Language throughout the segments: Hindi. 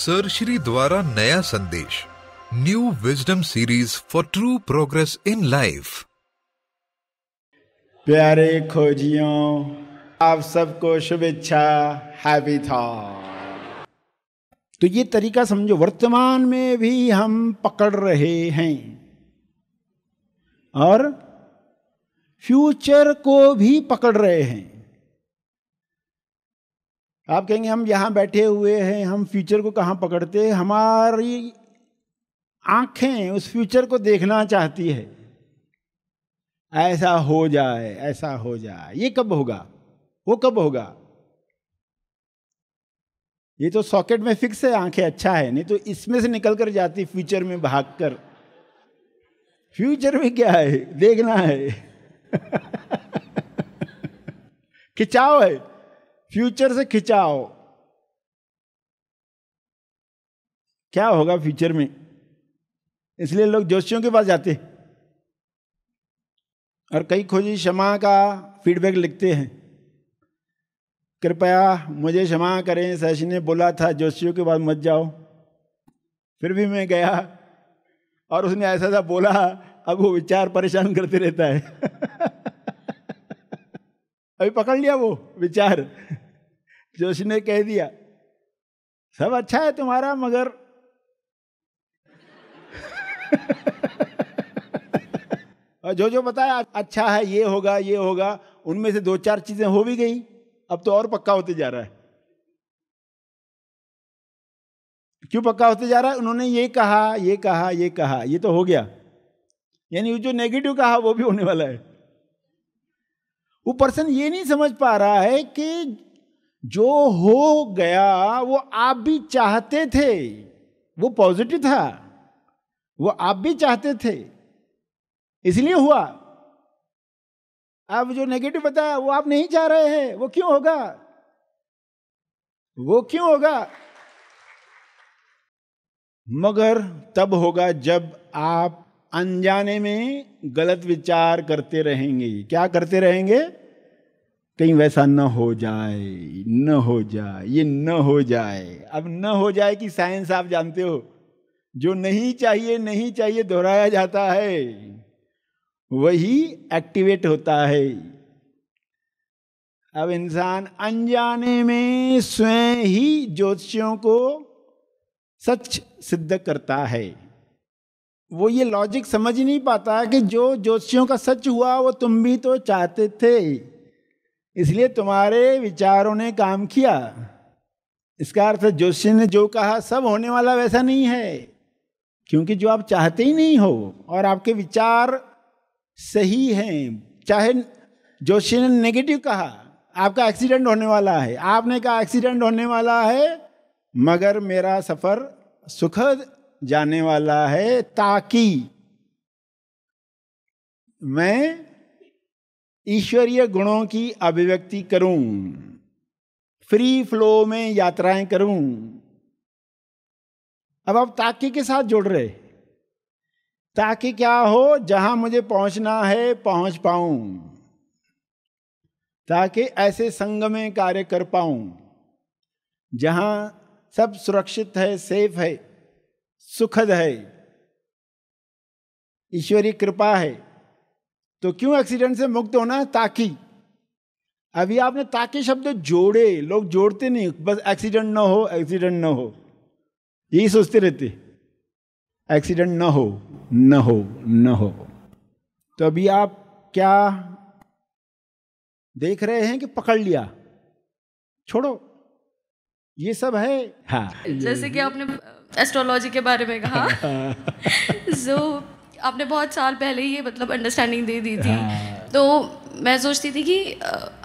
सर श्री द्वारा नया संदेश new wisdom series for true progress in life प्यारे खोजियों आप सबको शुभेच्छा हैप्पी था तो ये तरीका समझो वर्तमान में भी हम पकड़ रहे हैं और फ्यूचर को भी पकड़ रहे हैं आप कहेंगे हम यहाँ बैठे हुए हैं हम फ्यूचर को कहाँ पकड़ते हमारी आंखें उस फ्यूचर को देखना चाहती है ऐसा हो जाए ऐसा हो जाए ये कब होगा वो कब होगा ये तो सॉकेट में फिक्स है आंखें अच्छा है नहीं तो इसमें से निकल कर जाती फ्यूचर में भाग कर फ्यूचर में क्या है देखना है खिंचाव है फ्यूचर से खिंचाओ क्या होगा फ्यूचर में इसलिए लोग जोशियों के पास जाते हैं और कई खोजी क्षमा का फीडबैक लिखते हैं कृपया मुझे क्षमा करें शशि ने बोला था जोशियों के पास मत जाओ फिर भी मैं गया और उसने ऐसा ऐसा बोला अब वो विचार परेशान करते रहता है अभी पकड़ लिया वो विचार जोशी ने कह दिया सब अच्छा है तुम्हारा मगर जो जो बताया अच्छा है ये होगा ये होगा उनमें से दो चार चीजें हो भी गई अब तो और पक्का होते जा रहा है क्यों पक्का होते जा रहा है उन्होंने ये कहा ये कहा ये कहा ये तो हो गया यानी जो नेगेटिव कहा वो भी होने वाला है वो पर्सन ये नहीं समझ पा रहा है कि जो हो गया वो आप भी चाहते थे वो पॉजिटिव था वो आप भी चाहते थे इसलिए हुआ अब जो नेगेटिव बताया वो आप नहीं चाह रहे हैं वो क्यों होगा वो क्यों होगा मगर तब होगा जब आप अनजाने में गलत विचार करते रहेंगे क्या करते रहेंगे कहीं वैसा न हो जाए न हो जाए ये न हो जाए अब न हो जाए कि साइंस आप जानते हो जो नहीं चाहिए नहीं चाहिए दोहराया जाता है वही एक्टिवेट होता है अब इंसान अनजाने में स्वयं ही ज्योतिषियों को सच सिद्ध करता है वो ये लॉजिक समझ नहीं पाता कि जो ज्योतिषियों का सच हुआ वो तुम भी तो चाहते थे इसलिए तुम्हारे विचारों ने काम किया इसका अर्थ जोशी ने जो कहा सब होने वाला वैसा नहीं है क्योंकि जो आप चाहते ही नहीं हो और आपके विचार सही हैं चाहे जोशी ने नेगेटिव कहा आपका एक्सीडेंट होने वाला है आपने कहा एक्सीडेंट होने वाला है मगर मेरा सफ़र सुखद जाने वाला है ताकि मैं ईश्वरीय गुणों की अभिव्यक्ति करूं फ्री फ्लो में यात्राएं करूं अब आप ताकि के साथ जुड़ रहे ताकि क्या हो जहां मुझे पहुंचना है पहुंच पाऊं ताकि ऐसे संग में कार्य कर पाऊं जहां सब सुरक्षित है सेफ है सुखद है ईश्वरीय कृपा है तो क्यों एक्सीडेंट से मुक्त होना है ताकि अभी आपने ताकि शब्द जोड़े लोग जोड़ते नहीं बस एक्सीडेंट ना हो एक्सीडेंट ना हो यही सोचते रहते एक्सीडेंट ना हो ना हो ना हो तो अभी आप क्या देख रहे हैं कि पकड़ लिया छोड़ो ये सब है हाँ जैसे कि आपने एस्ट्रोलॉजी के बारे में कहा जो आपने बहुत साल पहले ये मतलब अंडरस्टैंडिंग दे दी थी हाँ। तो मैं सोचती थी कि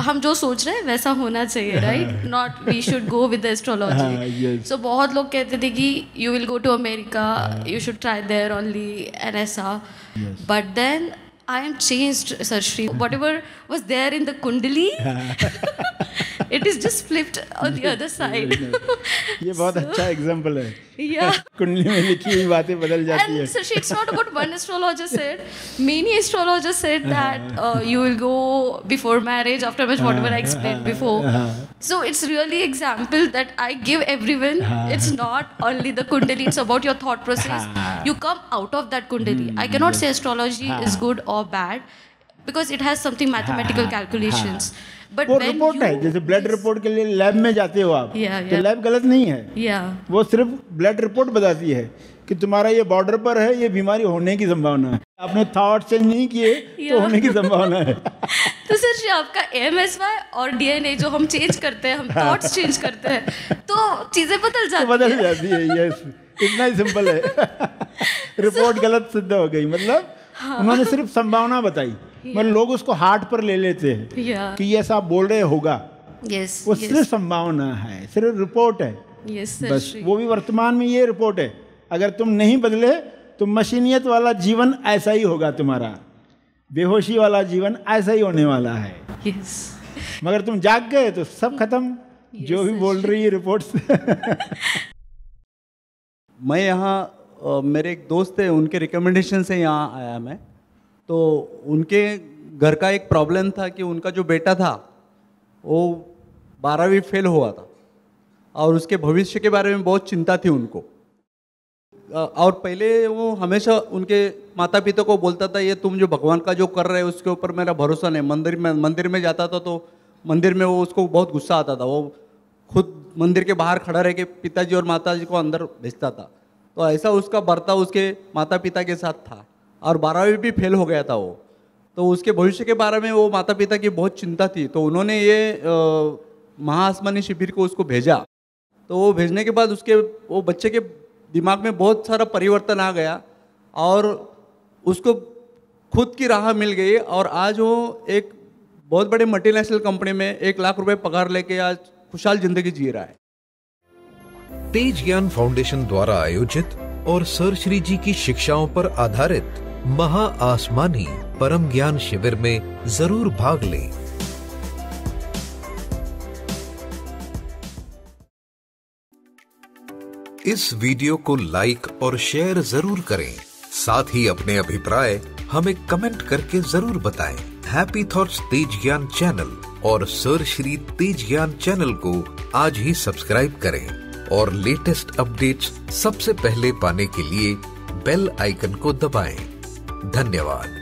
हम जो सोच रहे हैं वैसा होना चाहिए right not we should go with astrology so बहुत लोग कहते थे कि you will go to America you should try there only an ऐसा but then I am change sir Shri whatever was there in the kundali It is just flipped on the other side. Side ये बहुत so, अच्छा एग्जांपल yeah. कुंडली में लिखी हुई बातें बदल जाती so it's not about one astrologer many astrologers said uh-huh. that uh, you will go before marriage after marriage whatever I uh-huh. explained uh-huh. before so it's really example that I give everyone it's not only the kundali it's about your thought process you come out of that kundali I hmm, cannot say astrology is good or bad because it has something mathematical calculation but वो रिपोर्ट है जैसे ब्लड रिपोर्ट के लिए लैब में जाते हो आप yeah, तो yeah. तो लैब गलत नहीं है yeah. वो सिर्फ ब्लड रिपोर्ट बताती है कि तुम्हारा ये बॉर्डर पर है ये बीमारी होने की संभावना है आपने थॉट चेंज नहीं किए तो होने की संभावना है तो सर जी आपका एम एस वाई और डीएनए जो हम चेंज करते हैं हम थॉट्स चेंज करते हैं तो चीजें बदल जाती तो बदल जाती है यस इतना ही सिंपल है रिपोर्ट गलत सिद्ध हो गई मतलब हाँ। उन्होंने सिर्फ संभावना बताई मतलब लोग उसको हार्ट पर ले लेते हैं कि ये सब बोल रहे होगा yes, वो yes. सिर्फ संभावना है सिर्फ रिपोर्ट है yes, sir, बस वो भी वर्तमान में ये रिपोर्ट है अगर तुम नहीं बदले तो मशीनियत वाला जीवन ऐसा ही होगा तुम्हारा बेहोशी वाला जीवन ऐसा ही होने वाला है yes. मगर तुम जाग गए तो सब खत्म yes, जो भी बोल रही है रिपोर्ट्स मैं यहाँ मेरे एक दोस्त है उनके रिकमेंडेशन से यहाँ आया मैं तो उनके घर का एक प्रॉब्लम था कि उनका जो बेटा था वो बारहवीं फेल हुआ था और उसके भविष्य के बारे में बहुत चिंता थी उनको और पहले वो हमेशा उनके माता पिता को बोलता था ये तुम जो भगवान का जो कर रहे हो उसके ऊपर मेरा भरोसा नहीं मंदिर में मंदिर में जाता था तो मंदिर में वो उसको बहुत गुस्सा आता था वो खुद मंदिर के बाहर खड़ा रह के पिताजी और माताजी को अंदर भेजता था तो ऐसा उसका बर्ताव उसके माता पिता के साथ था और बारहवीं भी फेल हो गया था वो तो उसके भविष्य के बारे में वो माता पिता की बहुत चिंता थी तो उन्होंने ये महाआसमानी शिविर को उसको भेजा तो वो भेजने के बाद उसके वो बच्चे के दिमाग में बहुत सारा परिवर्तन आ गया और उसको खुद की राह मिल गई और आज वो एक बहुत बड़े मल्टीनेशनल कंपनी में एक लाख रुपए पगार लेके आज खुशहाल जिंदगी जी रहा है तेज ज्ञान फाउंडेशन द्वारा आयोजित और सर श्री जी की शिक्षाओं पर आधारित महा आसमानी परम ज्ञान शिविर में जरूर भाग लें इस वीडियो को लाइक और शेयर जरूर करें साथ ही अपने अभिप्राय हमें कमेंट करके जरूर बताएं। हैप्पी थॉट्स तेज ज्ञान चैनल और सर श्री तेज ज्ञान चैनल को आज ही सब्सक्राइब करें और लेटेस्ट अपडेट्स सबसे पहले पाने के लिए बेल आइकन को दबाएं। धन्यवाद